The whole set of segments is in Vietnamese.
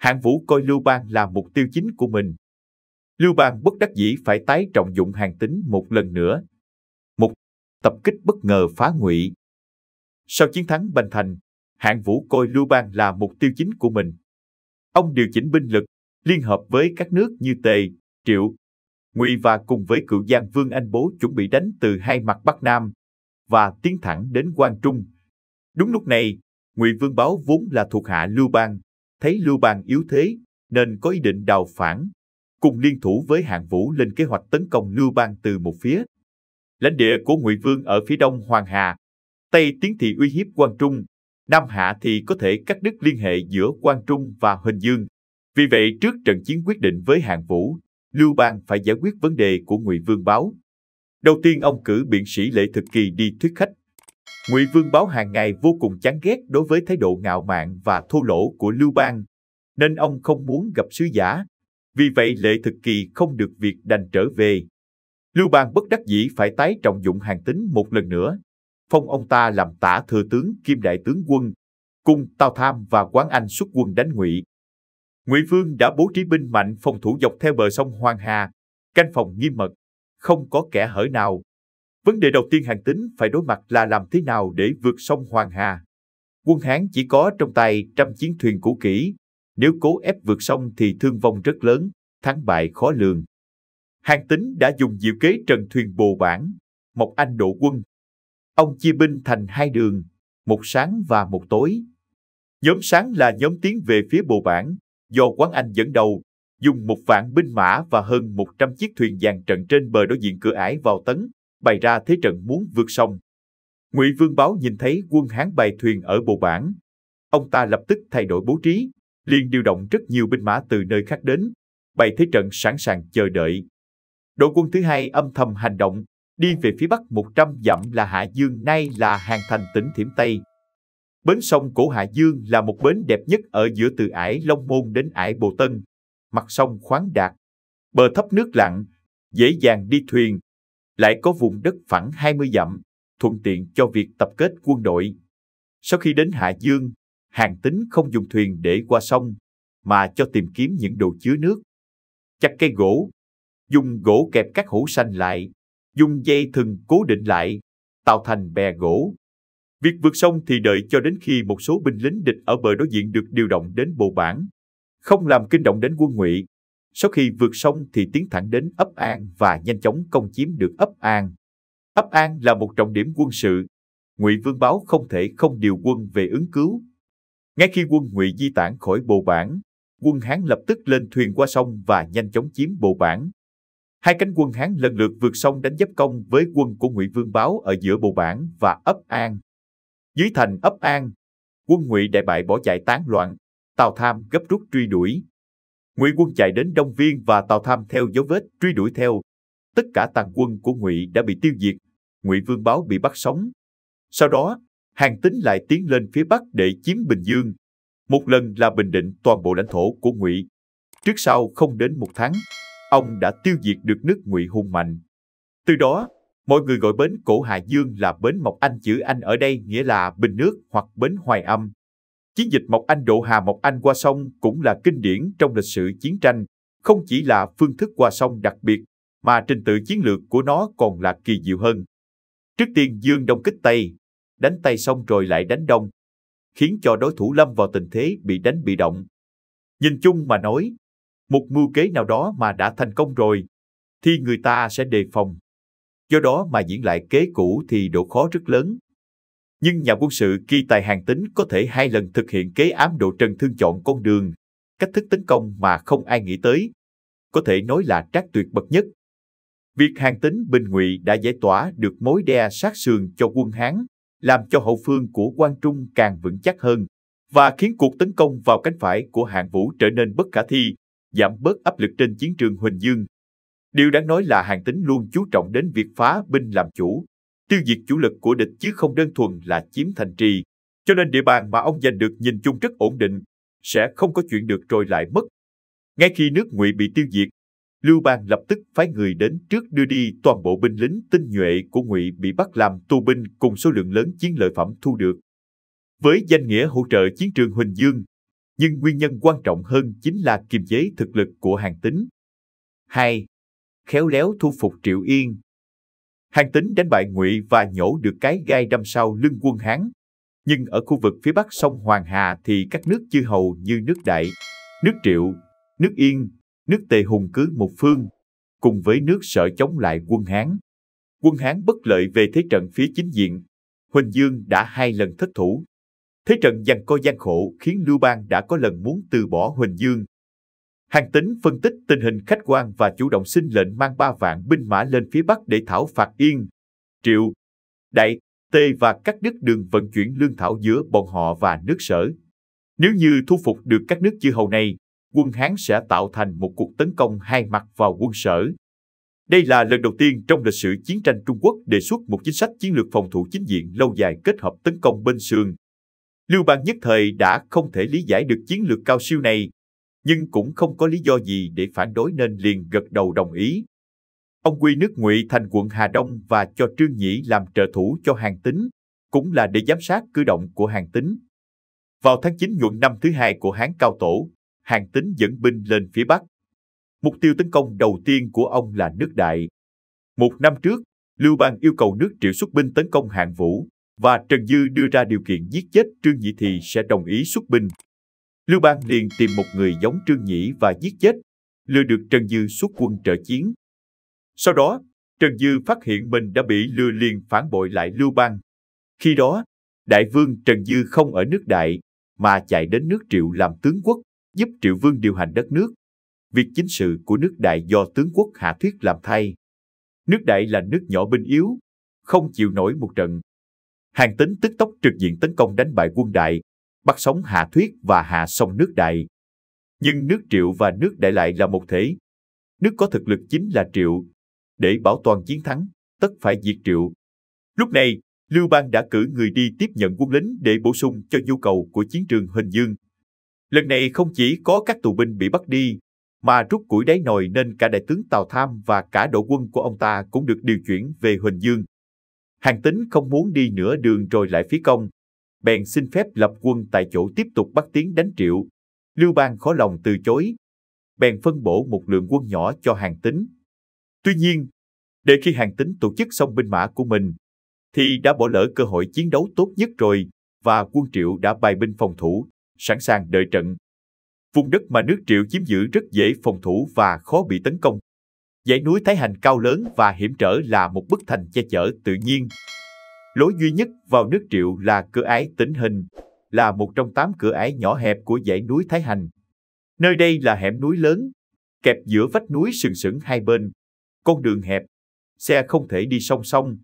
hạng vũ coi lưu bang là mục tiêu chính của mình lưu bang bất đắc dĩ phải tái trọng dụng hàng tính một lần nữa một tập kích bất ngờ phá ngụy sau chiến thắng bành thành hạng vũ coi lưu bang là mục tiêu chính của mình ông điều chỉnh binh lực liên hợp với các nước như tề triệu ngụy và cùng với cựu giang vương anh bố chuẩn bị đánh từ hai mặt bắc nam và tiến thẳng đến quan trung đúng lúc này ngụy vương báo vốn là thuộc hạ lưu bang thấy Lưu Bang yếu thế nên có ý định đào phản, cùng liên thủ với Hạng Vũ lên kế hoạch tấn công Lưu Bang từ một phía. Lãnh địa của Ngụy Vương ở phía đông Hoàng Hà, Tây Tiến thì uy hiếp Quan Trung, Nam Hạ thì có thể cắt đứt liên hệ giữa Quan Trung và Huỳnh Dương. Vì vậy trước trận chiến quyết định với Hạng Vũ, Lưu Bang phải giải quyết vấn đề của Ngụy Vương báo. Đầu tiên ông cử biện sĩ Lễ Thực Kỳ đi thuyết khách Ngụy Vương báo hàng ngày vô cùng chán ghét đối với thái độ ngạo mạn và thô lỗ của Lưu Bang, nên ông không muốn gặp sứ giả. Vì vậy lệ thực kỳ không được việc đành trở về. Lưu Bang bất đắc dĩ phải tái trọng dụng hàng tính một lần nữa, phong ông ta làm tả thừa tướng kim đại tướng quân, cùng Tào Tham và Quán Anh xuất quân đánh Ngụy. Ngụy Vương đã bố trí binh mạnh phòng thủ dọc theo bờ sông Hoàng Hà, canh phòng nghiêm mật, không có kẻ hở nào Vấn đề đầu tiên Hàn Tín phải đối mặt là làm thế nào để vượt sông Hoàng Hà. Quân Hán chỉ có trong tay trăm chiến thuyền cũ kỹ, nếu cố ép vượt sông thì thương vong rất lớn, thắng bại khó lường. Hàn Tín đã dùng diệu kế trần thuyền bồ bản, một Anh độ quân. Ông chia binh thành hai đường, một sáng và một tối. Nhóm sáng là nhóm tiến về phía bồ bản, do Quán Anh dẫn đầu, dùng một vạn binh mã và hơn 100 chiếc thuyền dàn trận trên bờ đối diện cửa ải vào tấn, bày ra thế trận muốn vượt sông. Ngụy Vương Báo nhìn thấy quân Hán bày thuyền ở bộ bản. Ông ta lập tức thay đổi bố trí, liền điều động rất nhiều binh mã từ nơi khác đến, bày thế trận sẵn sàng chờ đợi. Đội quân thứ hai âm thầm hành động, đi về phía bắc 100 dặm là Hạ Dương, nay là Hàng Thành tỉnh Thiểm Tây. Bến sông Cổ Hạ Dương là một bến đẹp nhất ở giữa từ ải Long Môn đến ải Bồ Tân, mặt sông khoáng đạt, bờ thấp nước lặng, dễ dàng đi thuyền, lại có vùng đất phẳng 20 dặm, thuận tiện cho việc tập kết quân đội. Sau khi đến Hạ Dương, hàng tính không dùng thuyền để qua sông, mà cho tìm kiếm những đồ chứa nước. Chặt cây gỗ, dùng gỗ kẹp các hũ xanh lại, dùng dây thừng cố định lại, tạo thành bè gỗ. Việc vượt sông thì đợi cho đến khi một số binh lính địch ở bờ đối diện được điều động đến bộ bản. Không làm kinh động đến quân ngụy, sau khi vượt sông thì tiến thẳng đến ấp An và nhanh chóng công chiếm được ấp An. Ấp An là một trọng điểm quân sự. Ngụy Vương Báo không thể không điều quân về ứng cứu. Ngay khi quân Ngụy di tản khỏi Bồ Bản, quân Hán lập tức lên thuyền qua sông và nhanh chóng chiếm Bồ Bản. Hai cánh quân Hán lần lượt vượt sông đánh giáp công với quân của Ngụy Vương Báo ở giữa Bồ Bản và ấp An. Dưới thành ấp An, quân Ngụy đại bại bỏ chạy tán loạn, Tào Tham gấp rút truy đuổi, Ngụy quân chạy đến Đông Viên và Tào Tham theo dấu vết truy đuổi theo. Tất cả tàn quân của Ngụy đã bị tiêu diệt, Ngụy Vương Báo bị bắt sống. Sau đó, Hàng Tín lại tiến lên phía Bắc để chiếm Bình Dương. Một lần là bình định toàn bộ lãnh thổ của Ngụy. Trước sau không đến một tháng, ông đã tiêu diệt được nước Ngụy hùng mạnh. Từ đó, mọi người gọi bến Cổ Hà Dương là bến Mộc Anh chữ Anh ở đây nghĩa là bình nước hoặc bến Hoài Âm. Chiến dịch Mộc Anh Độ Hà Mộc Anh qua sông cũng là kinh điển trong lịch sử chiến tranh, không chỉ là phương thức qua sông đặc biệt, mà trình tự chiến lược của nó còn là kỳ diệu hơn. Trước tiên Dương Đông kích Tây, đánh Tây xong rồi lại đánh Đông, khiến cho đối thủ lâm vào tình thế bị đánh bị động. Nhìn chung mà nói, một mưu kế nào đó mà đã thành công rồi, thì người ta sẽ đề phòng. Do đó mà diễn lại kế cũ thì độ khó rất lớn nhưng nhà quân sự kỳ tài hàng tính có thể hai lần thực hiện kế ám độ Trần Thương chọn con đường, cách thức tấn công mà không ai nghĩ tới, có thể nói là trác tuyệt bậc nhất. Việc hàng tính Bình Ngụy đã giải tỏa được mối đe sát sườn cho quân Hán, làm cho hậu phương của Quan Trung càng vững chắc hơn và khiến cuộc tấn công vào cánh phải của hạng vũ trở nên bất khả thi, giảm bớt áp lực trên chiến trường Huỳnh Dương. Điều đáng nói là hàng tính luôn chú trọng đến việc phá binh làm chủ, tiêu diệt chủ lực của địch chứ không đơn thuần là chiếm thành trì, cho nên địa bàn mà ông giành được nhìn chung rất ổn định, sẽ không có chuyện được rồi lại mất. Ngay khi nước Ngụy bị tiêu diệt, Lưu Bang lập tức phái người đến trước đưa đi toàn bộ binh lính tinh nhuệ của Ngụy bị bắt làm tù binh cùng số lượng lớn chiến lợi phẩm thu được. Với danh nghĩa hỗ trợ chiến trường Huỳnh Dương, nhưng nguyên nhân quan trọng hơn chính là kiềm chế thực lực của hàng tính. 2. Khéo léo thu phục Triệu Yên hàn tín đánh bại Ngụy và nhổ được cái gai đâm sau lưng quân Hán. Nhưng ở khu vực phía bắc sông Hoàng Hà thì các nước chư hầu như nước Đại, nước Triệu, nước Yên, nước Tề hùng cứ một phương, cùng với nước sợ chống lại quân Hán. Quân Hán bất lợi về thế trận phía chính diện. Huỳnh Dương đã hai lần thất thủ. Thế trận giằng co gian khổ khiến Lưu Bang đã có lần muốn từ bỏ Huỳnh Dương, Hàng tính phân tích tình hình khách quan và chủ động xin lệnh mang ba vạn binh mã lên phía Bắc để thảo phạt Yên, Triệu, Đại, Tê và cắt đứt đường vận chuyển lương thảo giữa bọn họ và nước sở. Nếu như thu phục được các nước chư hầu này, quân Hán sẽ tạo thành một cuộc tấn công hai mặt vào quân sở. Đây là lần đầu tiên trong lịch sử chiến tranh Trung Quốc đề xuất một chính sách chiến lược phòng thủ chính diện lâu dài kết hợp tấn công bên sườn. Lưu Bang nhất thời đã không thể lý giải được chiến lược cao siêu này, nhưng cũng không có lý do gì để phản đối nên liền gật đầu đồng ý. Ông quy nước Ngụy thành quận Hà Đông và cho Trương Nhĩ làm trợ thủ cho hàng tính, cũng là để giám sát cử động của hàng tính. Vào tháng 9 nhuận năm thứ hai của Hán Cao Tổ, hàng tính dẫn binh lên phía Bắc. Mục tiêu tấn công đầu tiên của ông là nước Đại. Một năm trước, Lưu Bang yêu cầu nước Triệu xuất binh tấn công hạng vũ, và Trần Dư đưa ra điều kiện giết chết Trương Nhĩ thì sẽ đồng ý xuất binh. Lưu Bang liền tìm một người giống Trương Nhĩ và giết chết, lừa được Trần Dư xuất quân trợ chiến. Sau đó, Trần Dư phát hiện mình đã bị lừa liền phản bội lại Lưu Bang. Khi đó, đại vương Trần Dư không ở nước đại, mà chạy đến nước Triệu làm tướng quốc, giúp Triệu Vương điều hành đất nước. Việc chính sự của nước đại do tướng quốc Hạ Thuyết làm thay. Nước đại là nước nhỏ binh yếu, không chịu nổi một trận. Hàng tính tức tốc trực diện tấn công đánh bại quân đại, bắt sóng Hạ Thuyết và hạ sông nước Đại. Nhưng nước Triệu và nước Đại lại là một thể. Nước có thực lực chính là Triệu. Để bảo toàn chiến thắng, tất phải diệt Triệu. Lúc này, Lưu Bang đã cử người đi tiếp nhận quân lính để bổ sung cho nhu cầu của chiến trường Hình Dương. Lần này không chỉ có các tù binh bị bắt đi, mà rút củi đáy nồi nên cả đại tướng Tào Tham và cả đội quân của ông ta cũng được điều chuyển về Huỳnh Dương. Hàng tính không muốn đi nửa đường rồi lại phía công, bèn xin phép lập quân tại chỗ tiếp tục bắt tiến đánh triệu. Lưu Bang khó lòng từ chối, bèn phân bổ một lượng quân nhỏ cho hàng tính. Tuy nhiên, để khi hàng tính tổ chức xong binh mã của mình, thì đã bỏ lỡ cơ hội chiến đấu tốt nhất rồi và quân triệu đã bài binh phòng thủ, sẵn sàng đợi trận. Vùng đất mà nước triệu chiếm giữ rất dễ phòng thủ và khó bị tấn công. Dãy núi Thái Hành cao lớn và hiểm trở là một bức thành che chở tự nhiên, Lối duy nhất vào nước Triệu là cửa ái tính hình, là một trong tám cửa ái nhỏ hẹp của dãy núi Thái Hành. Nơi đây là hẻm núi lớn, kẹp giữa vách núi sừng sững hai bên. Con đường hẹp, xe không thể đi song song,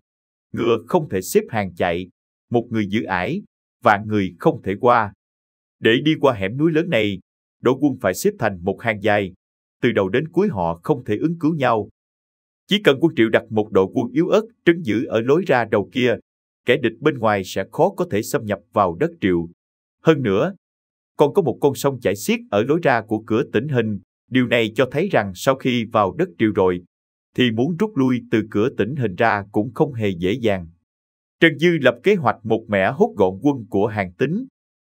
ngựa không thể xếp hàng chạy, một người giữ ải, vạn người không thể qua. Để đi qua hẻm núi lớn này, đội quân phải xếp thành một hàng dài, từ đầu đến cuối họ không thể ứng cứu nhau. Chỉ cần quân triệu đặt một đội quân yếu ớt trấn giữ ở lối ra đầu kia, kẻ địch bên ngoài sẽ khó có thể xâm nhập vào đất triệu. Hơn nữa, còn có một con sông chảy xiết ở lối ra của cửa tỉnh hình. Điều này cho thấy rằng sau khi vào đất triệu rồi, thì muốn rút lui từ cửa tỉnh hình ra cũng không hề dễ dàng. Trần Dư lập kế hoạch một mẻ hút gọn quân của hàng tính,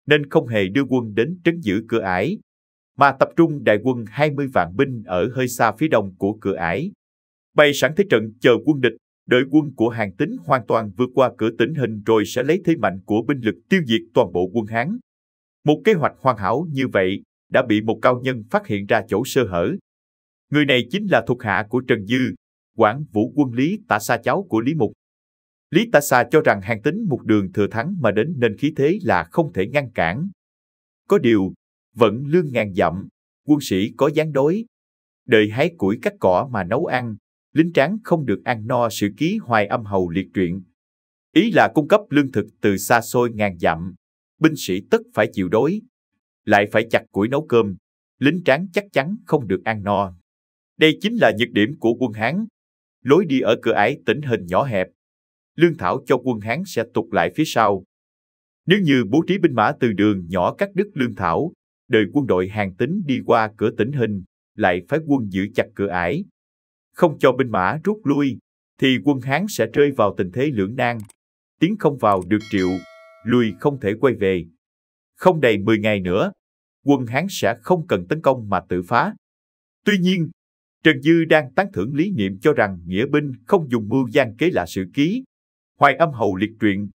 nên không hề đưa quân đến trấn giữ cửa ải, mà tập trung đại quân 20 vạn binh ở hơi xa phía đông của cửa ải. Bày sẵn thế trận chờ quân địch đợi quân của Hàn tín hoàn toàn vượt qua cửa tỉnh hình rồi sẽ lấy thế mạnh của binh lực tiêu diệt toàn bộ quân Hán. Một kế hoạch hoàn hảo như vậy đã bị một cao nhân phát hiện ra chỗ sơ hở. Người này chính là thuộc hạ của Trần Dư, quản vũ quân Lý Tả Sa cháu của Lý Mục. Lý Tả Sa cho rằng Hàn tính một đường thừa thắng mà đến nên khí thế là không thể ngăn cản. Có điều, vẫn lương ngàn dặm, quân sĩ có gián đối. Đời hái củi cắt cỏ mà nấu ăn, lính tráng không được ăn no sự ký hoài âm hầu liệt truyện. Ý là cung cấp lương thực từ xa xôi ngàn dặm, binh sĩ tất phải chịu đói, lại phải chặt củi nấu cơm, lính tráng chắc chắn không được ăn no. Đây chính là nhược điểm của quân Hán. Lối đi ở cửa ải tỉnh hình nhỏ hẹp, lương thảo cho quân Hán sẽ tụt lại phía sau. Nếu như bố trí binh mã từ đường nhỏ cắt đứt lương thảo, đời quân đội hàng tính đi qua cửa tỉnh hình, lại phải quân giữ chặt cửa ải, không cho binh mã rút lui, thì quân Hán sẽ rơi vào tình thế lưỡng nan. Tiến không vào được triệu, lui không thể quay về. Không đầy 10 ngày nữa, quân Hán sẽ không cần tấn công mà tự phá. Tuy nhiên, Trần Dư đang tán thưởng lý niệm cho rằng nghĩa binh không dùng mưu gian kế là sự ký, hoài âm hầu liệt truyện,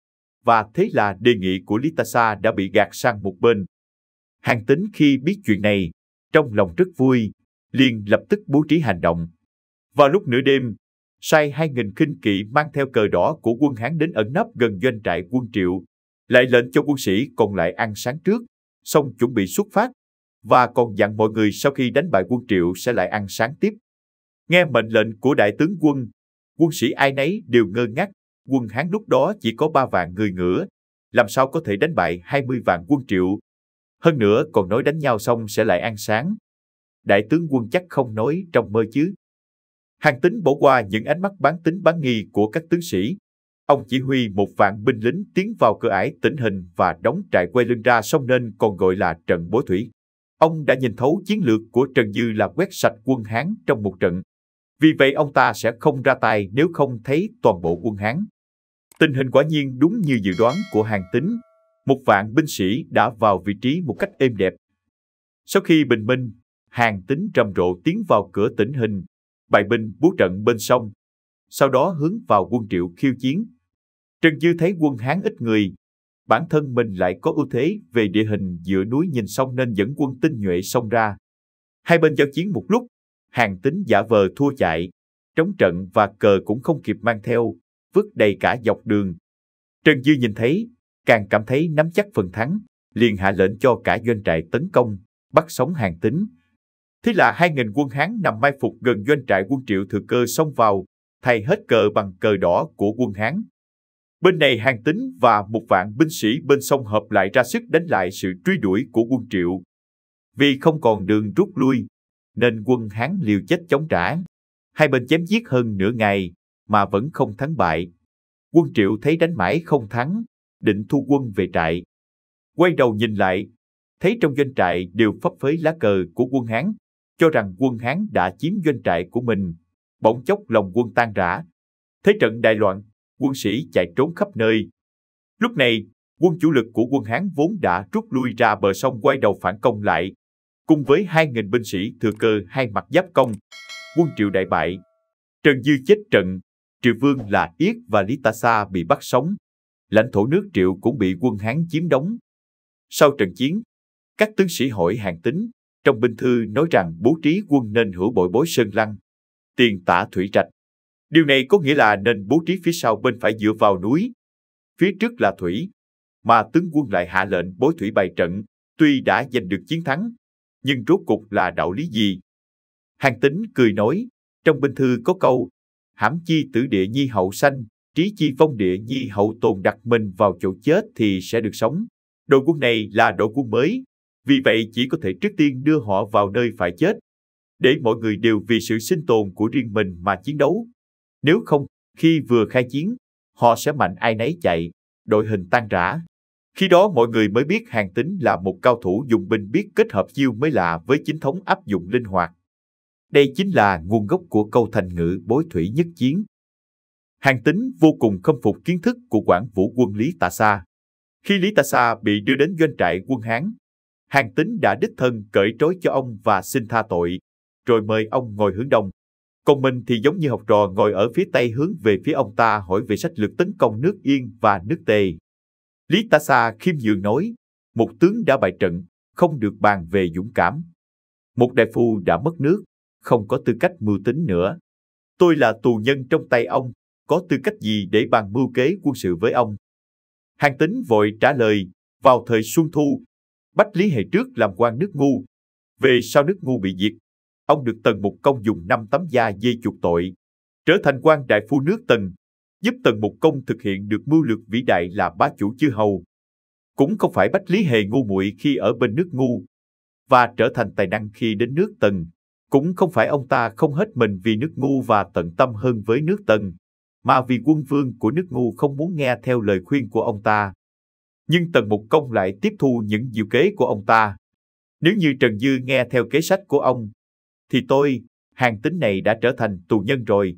và thế là đề nghị của Lý sa đã bị gạt sang một bên. Hàng tính khi biết chuyện này, trong lòng rất vui, liền lập tức bố trí hành động. Vào lúc nửa đêm, sai hai nghìn khinh kỵ mang theo cờ đỏ của quân Hán đến ẩn nấp gần doanh trại quân Triệu, lại lệnh cho quân sĩ còn lại ăn sáng trước, xong chuẩn bị xuất phát, và còn dặn mọi người sau khi đánh bại quân Triệu sẽ lại ăn sáng tiếp. Nghe mệnh lệnh của đại tướng quân, quân sĩ ai nấy đều ngơ ngác, quân Hán lúc đó chỉ có ba vạn người ngựa, làm sao có thể đánh bại 20 vạn quân Triệu. Hơn nữa còn nói đánh nhau xong sẽ lại ăn sáng. Đại tướng quân chắc không nói trong mơ chứ. Hàng tính bỏ qua những ánh mắt bán tính bán nghi của các tướng sĩ. Ông chỉ huy một vạn binh lính tiến vào cửa ải tỉnh hình và đóng trại quay lưng ra sông nên còn gọi là trận Bối thủy. Ông đã nhìn thấu chiến lược của Trần Dư là quét sạch quân Hán trong một trận. Vì vậy ông ta sẽ không ra tay nếu không thấy toàn bộ quân Hán. Tình hình quả nhiên đúng như dự đoán của hàng tính. Một vạn binh sĩ đã vào vị trí một cách êm đẹp. Sau khi bình minh, hàng tính rầm rộ tiến vào cửa tỉnh hình bài binh bố trận bên sông, sau đó hướng vào quân Triệu khiêu chiến. Trần Dư thấy quân Hán ít người, bản thân mình lại có ưu thế về địa hình giữa núi nhìn sông nên dẫn quân tinh nhuệ sông ra. Hai bên giao chiến một lúc, hàng tính giả vờ thua chạy, trống trận và cờ cũng không kịp mang theo, vứt đầy cả dọc đường. Trần Dư nhìn thấy, càng cảm thấy nắm chắc phần thắng, liền hạ lệnh cho cả doanh trại tấn công, bắt sống hàng tính, Thế là hai nghìn quân Hán nằm mai phục gần doanh trại quân triệu thừa cơ xông vào, thay hết cờ bằng cờ đỏ của quân Hán. Bên này hàng tính và một vạn binh sĩ bên sông hợp lại ra sức đánh lại sự truy đuổi của quân triệu. Vì không còn đường rút lui, nên quân Hán liều chết chống trả. Hai bên chém giết hơn nửa ngày mà vẫn không thắng bại. Quân triệu thấy đánh mãi không thắng, định thu quân về trại. Quay đầu nhìn lại, thấy trong doanh trại đều phấp phới lá cờ của quân Hán cho rằng quân Hán đã chiếm doanh trại của mình, bỗng chốc lòng quân tan rã. Thế trận đại loạn, quân sĩ chạy trốn khắp nơi. Lúc này, quân chủ lực của quân Hán vốn đã rút lui ra bờ sông quay đầu phản công lại. Cùng với 2.000 binh sĩ thừa cơ hai mặt giáp công, quân triệu đại bại. Trần Dư chết trận, Triệu Vương là Yết và Lý Tà Sa bị bắt sống. Lãnh thổ nước Triệu cũng bị quân Hán chiếm đóng. Sau trận chiến, các tướng sĩ hỏi hàng tính trong binh thư nói rằng bố trí quân nên hữu bội bối sơn lăng, tiền tả thủy trạch. Điều này có nghĩa là nên bố trí phía sau bên phải dựa vào núi, phía trước là thủy, mà tướng quân lại hạ lệnh bối thủy bài trận, tuy đã giành được chiến thắng, nhưng rốt cục là đạo lý gì? hàn tín cười nói, trong binh thư có câu, hãm chi tử địa nhi hậu sanh, trí chi phong địa nhi hậu tồn đặt mình vào chỗ chết thì sẽ được sống. Đội quân này là đội quân mới, vì vậy chỉ có thể trước tiên đưa họ vào nơi phải chết, để mọi người đều vì sự sinh tồn của riêng mình mà chiến đấu. Nếu không, khi vừa khai chiến, họ sẽ mạnh ai nấy chạy, đội hình tan rã. Khi đó mọi người mới biết hàng tính là một cao thủ dùng binh biết kết hợp chiêu mới lạ với chính thống áp dụng linh hoạt. Đây chính là nguồn gốc của câu thành ngữ bối thủy nhất chiến. Hàng tính vô cùng khâm phục kiến thức của quản vũ quân Lý Tạ Sa. Khi Lý Tạ Sa bị đưa đến doanh trại quân Hán, Hàng Tính đã đích thân cởi trói cho ông và xin tha tội, rồi mời ông ngồi hướng đông. Còn mình thì giống như học trò ngồi ở phía tây hướng về phía ông ta hỏi về sách lược tấn công nước Yên và nước Tề. Lý Tả Sa khiêm nhường nói, một tướng đã bại trận, không được bàn về dũng cảm. Một đại phu đã mất nước, không có tư cách mưu tính nữa. Tôi là tù nhân trong tay ông, có tư cách gì để bàn mưu kế quân sự với ông? Hàng tính vội trả lời, vào thời Xuân Thu, Bách Lý Hề trước làm quan nước ngu. Về sau nước ngu bị diệt, ông được Tần Mục Công dùng năm tấm da dây chuộc tội, trở thành quan đại phu nước Tần, giúp Tần Mục Công thực hiện được mưu lược vĩ đại là bá chủ chư hầu. Cũng không phải Bách Lý Hề ngu muội khi ở bên nước ngu, và trở thành tài năng khi đến nước Tần. Cũng không phải ông ta không hết mình vì nước ngu và tận tâm hơn với nước Tần, mà vì quân vương của nước ngu không muốn nghe theo lời khuyên của ông ta nhưng Tần Mục Công lại tiếp thu những diệu kế của ông ta. Nếu như Trần Dư nghe theo kế sách của ông, thì tôi, hàng tính này đã trở thành tù nhân rồi.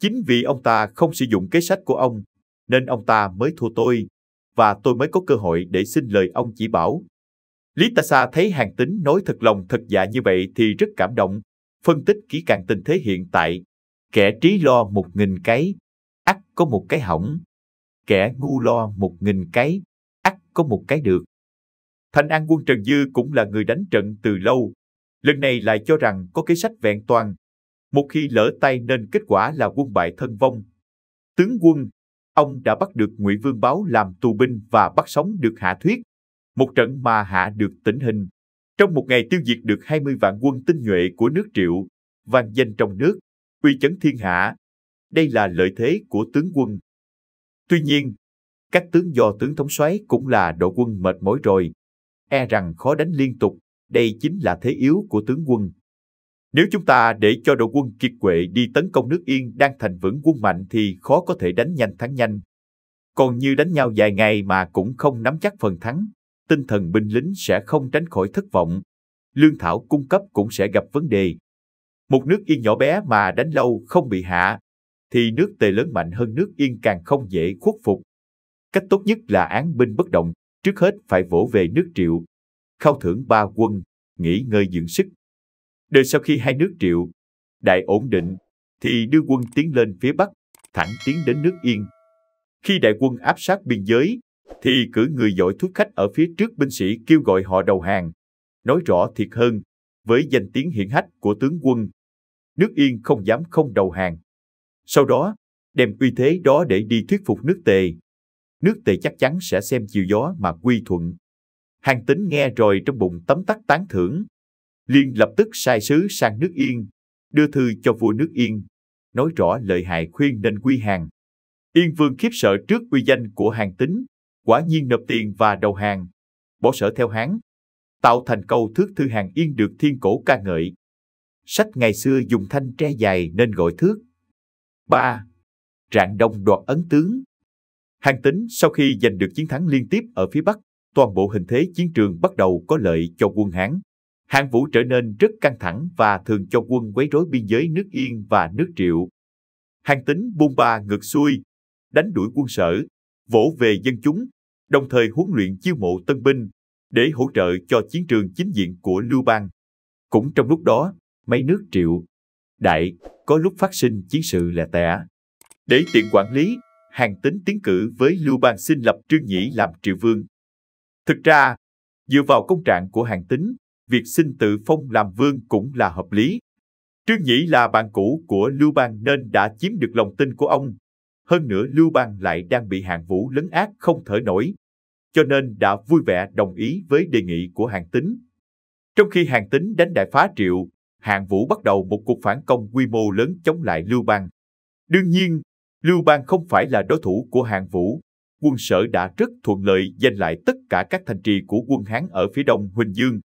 Chính vì ông ta không sử dụng kế sách của ông, nên ông ta mới thua tôi, và tôi mới có cơ hội để xin lời ông chỉ bảo. Lý Tà Sa thấy hàng tính nói thật lòng thật dạ như vậy thì rất cảm động, phân tích kỹ càng tình thế hiện tại. Kẻ trí lo một nghìn cái, ắt có một cái hỏng. Kẻ ngu lo một nghìn cái, có một cái được. Thành An quân Trần Dư cũng là người đánh trận từ lâu, lần này lại cho rằng có kế sách vẹn toàn. Một khi lỡ tay nên kết quả là quân bại thân vong. Tướng quân, ông đã bắt được Ngụy Vương Báo làm tù binh và bắt sống được Hạ Thuyết, một trận mà Hạ được tỉnh hình. Trong một ngày tiêu diệt được 20 vạn quân tinh nhuệ của nước Triệu, vang danh trong nước, uy chấn thiên hạ. Đây là lợi thế của tướng quân. Tuy nhiên, các tướng do tướng thống soái cũng là đội quân mệt mỏi rồi, e rằng khó đánh liên tục, đây chính là thế yếu của tướng quân. Nếu chúng ta để cho đội quân kiệt quệ đi tấn công nước Yên đang thành vững quân mạnh thì khó có thể đánh nhanh thắng nhanh. Còn như đánh nhau dài ngày mà cũng không nắm chắc phần thắng, tinh thần binh lính sẽ không tránh khỏi thất vọng. Lương thảo cung cấp cũng sẽ gặp vấn đề. Một nước Yên nhỏ bé mà đánh lâu không bị hạ, thì nước Tề lớn mạnh hơn nước Yên càng không dễ khuất phục. Cách tốt nhất là án binh bất động, trước hết phải vỗ về nước triệu. Khao thưởng ba quân, nghỉ ngơi dưỡng sức. Đợi sau khi hai nước triệu, đại ổn định, thì đưa quân tiến lên phía Bắc, thẳng tiến đến nước Yên. Khi đại quân áp sát biên giới, thì cử người giỏi thuốc khách ở phía trước binh sĩ kêu gọi họ đầu hàng. Nói rõ thiệt hơn, với danh tiếng hiển hách của tướng quân, nước Yên không dám không đầu hàng. Sau đó, đem uy thế đó để đi thuyết phục nước Tề, nước tề chắc chắn sẽ xem chiều gió mà quy thuận. Hàng tính nghe rồi trong bụng tấm tắc tán thưởng, liền lập tức sai sứ sang nước Yên, đưa thư cho vua nước Yên, nói rõ lợi hại khuyên nên quy hàng. Yên vương khiếp sợ trước uy danh của hàng tính, quả nhiên nộp tiền và đầu hàng, bỏ sở theo hán, tạo thành câu thước thư hàng Yên được thiên cổ ca ngợi. Sách ngày xưa dùng thanh tre dài nên gọi thước. 3. Trạng đông đoạt ấn tướng Hàng tính sau khi giành được chiến thắng liên tiếp ở phía Bắc, toàn bộ hình thế chiến trường bắt đầu có lợi cho quân Hán. Hạng Vũ trở nên rất căng thẳng và thường cho quân quấy rối biên giới nước Yên và nước Triệu. Hàng tính buông ba ngược xuôi, đánh đuổi quân sở, vỗ về dân chúng, đồng thời huấn luyện chiêu mộ tân binh để hỗ trợ cho chiến trường chính diện của Lưu Bang. Cũng trong lúc đó, mấy nước Triệu, Đại có lúc phát sinh chiến sự lẻ tẻ. Để tiện quản lý, Hàng Tính tiến cử với Lưu Bang xin lập Trương Nhĩ làm triệu vương. Thực ra, dựa vào công trạng của Hàng Tính, việc xin tự phong làm vương cũng là hợp lý. Trương Nhĩ là bạn cũ của Lưu Bang nên đã chiếm được lòng tin của ông. Hơn nữa Lưu Bang lại đang bị Hạng Vũ lấn át không thở nổi, cho nên đã vui vẻ đồng ý với đề nghị của Hàng Tính. Trong khi Hàng Tính đánh đại phá Triệu, Hạng Vũ bắt đầu một cuộc phản công quy mô lớn chống lại Lưu Bang. Đương nhiên, Lưu Bang không phải là đối thủ của Hàng Vũ. Quân sở đã rất thuận lợi giành lại tất cả các thành trì của quân Hán ở phía đông Huỳnh Dương,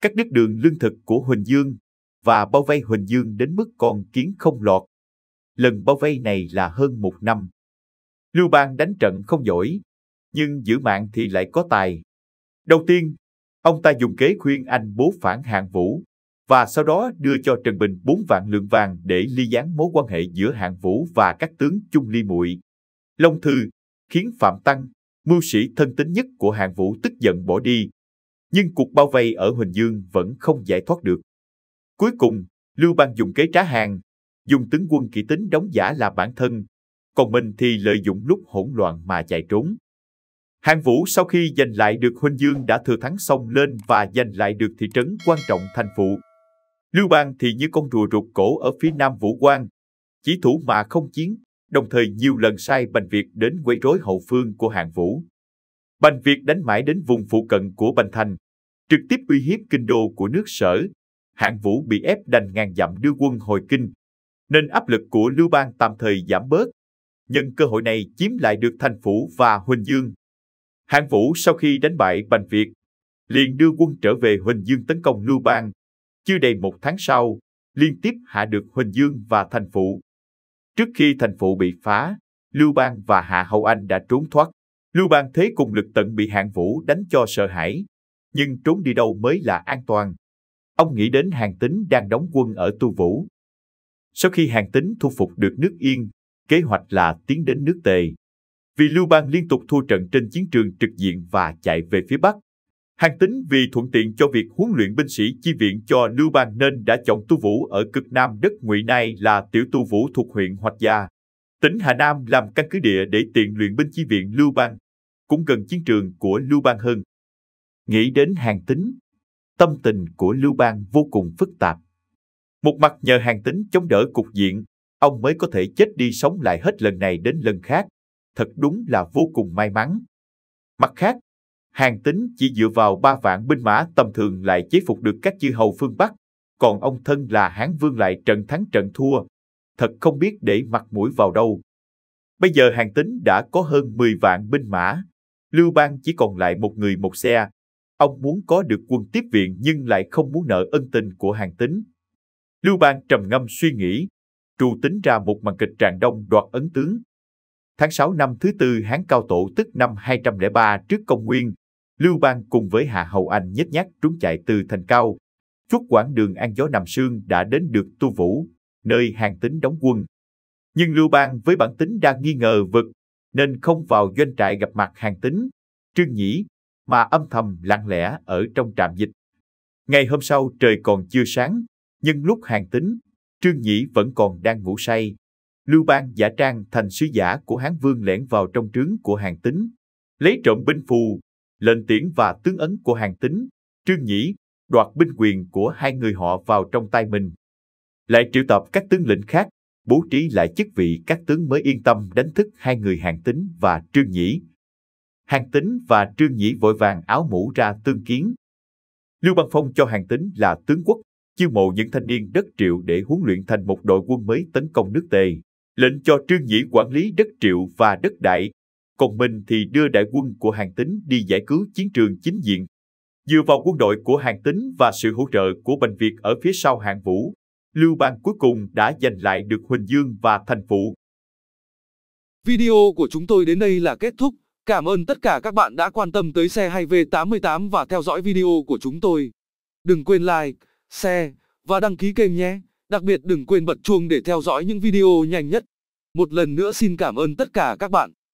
các đứt đường lương thực của Huỳnh Dương và bao vây Huỳnh Dương đến mức con kiến không lọt. Lần bao vây này là hơn một năm. Lưu Bang đánh trận không giỏi, nhưng giữ mạng thì lại có tài. Đầu tiên, ông ta dùng kế khuyên anh bố phản Hàng Vũ, và sau đó đưa cho Trần Bình bốn vạn lượng vàng để ly gián mối quan hệ giữa hạng vũ và các tướng chung ly muội. Long Thư khiến Phạm Tăng, mưu sĩ thân tín nhất của hạng vũ tức giận bỏ đi, nhưng cuộc bao vây ở Huỳnh Dương vẫn không giải thoát được. Cuối cùng, Lưu Bang dùng kế trá hàng, dùng tướng quân kỹ tính đóng giả là bản thân, còn mình thì lợi dụng lúc hỗn loạn mà chạy trốn. Hàng Vũ sau khi giành lại được Huỳnh Dương đã thừa thắng xông lên và giành lại được thị trấn quan trọng thành phụ. Lưu Bang thì như con rùa rụt cổ ở phía nam Vũ Quang, chỉ thủ mà không chiến, đồng thời nhiều lần sai Bành Việt đến quấy rối hậu phương của Hạng Vũ. Bành Việt đánh mãi đến vùng phụ cận của Bành Thành, trực tiếp uy hiếp kinh đô của nước sở. Hạng Vũ bị ép đành ngàn dặm đưa quân hồi kinh, nên áp lực của Lưu Bang tạm thời giảm bớt. Nhân cơ hội này chiếm lại được thành phủ và Huỳnh Dương. Hạng Vũ sau khi đánh bại Bành Việt, liền đưa quân trở về Huỳnh Dương tấn công Lưu Bang chưa đầy một tháng sau, liên tiếp hạ được Huỳnh Dương và Thành Phụ. Trước khi Thành Phụ bị phá, Lưu Bang và Hạ Hậu Anh đã trốn thoát. Lưu Bang thế cùng lực tận bị Hạng Vũ đánh cho sợ hãi, nhưng trốn đi đâu mới là an toàn. Ông nghĩ đến Hàng Tín đang đóng quân ở Tu Vũ. Sau khi Hàng Tín thu phục được nước Yên, kế hoạch là tiến đến nước Tề. Vì Lưu Bang liên tục thua trận trên chiến trường trực diện và chạy về phía Bắc, Hàng tính vì thuận tiện cho việc huấn luyện binh sĩ chi viện cho Lưu Bang nên đã chọn tu vũ ở cực nam đất ngụy nay là tiểu tu vũ thuộc huyện Hoạch Gia. Tỉnh Hà Nam làm căn cứ địa để tiện luyện binh chi viện Lưu Bang, cũng gần chiến trường của Lưu Bang hơn. Nghĩ đến hàng tính, tâm tình của Lưu Bang vô cùng phức tạp. Một mặt nhờ hàng tính chống đỡ cục diện, ông mới có thể chết đi sống lại hết lần này đến lần khác. Thật đúng là vô cùng may mắn. Mặt khác, Hàng tính chỉ dựa vào ba vạn binh mã tầm thường lại chế phục được các chư hầu phương Bắc, còn ông thân là Hán Vương lại trận thắng trận thua. Thật không biết để mặt mũi vào đâu. Bây giờ hàng tính đã có hơn 10 vạn binh mã. Lưu Bang chỉ còn lại một người một xe. Ông muốn có được quân tiếp viện nhưng lại không muốn nợ ân tình của hàng tính. Lưu Bang trầm ngâm suy nghĩ, trù tính ra một màn kịch tràn đông đoạt ấn tướng. Tháng 6 năm thứ tư Hán Cao Tổ tức năm 203 trước công nguyên, Lưu Bang cùng với Hạ Hầu Anh nhếch nhác trốn chạy từ thành cao. Suốt quãng đường an gió nằm sương đã đến được Tu Vũ, nơi hàng tính đóng quân. Nhưng Lưu Bang với bản tính đang nghi ngờ vực, nên không vào doanh trại gặp mặt hàng tính, Trương Nhĩ, mà âm thầm lặng lẽ ở trong trạm dịch. Ngày hôm sau trời còn chưa sáng, nhưng lúc hàng tính, Trương Nhĩ vẫn còn đang ngủ say. Lưu Bang giả trang thành sứ giả của Hán Vương lẻn vào trong trướng của hàng tính, lấy trộm binh phù Lệnh tiễn và tướng ấn của hàng tính, Trương Nhĩ, đoạt binh quyền của hai người họ vào trong tay mình. Lại triệu tập các tướng lĩnh khác, bố trí lại chức vị các tướng mới yên tâm đánh thức hai người hàng tính và Trương Nhĩ. Hàng tính và Trương Nhĩ vội vàng áo mũ ra tương kiến. Lưu Bang Phong cho hàng tính là tướng quốc, chiêu mộ những thanh niên đất triệu để huấn luyện thành một đội quân mới tấn công nước Tề lệnh cho Trương Nhĩ quản lý đất Triệu và đất Đại, còn mình thì đưa đại quân của hàng tín đi giải cứu chiến trường chính diện. Dựa vào quân đội của hàng tín và sự hỗ trợ của bệnh Việt ở phía sau hạng vũ, Lưu Bang cuối cùng đã giành lại được Huỳnh Dương và thành phụ. Video của chúng tôi đến đây là kết thúc. Cảm ơn tất cả các bạn đã quan tâm tới xe hay V88 và theo dõi video của chúng tôi. Đừng quên like, share và đăng ký kênh nhé. Đặc biệt đừng quên bật chuông để theo dõi những video nhanh nhất. Một lần nữa xin cảm ơn tất cả các bạn.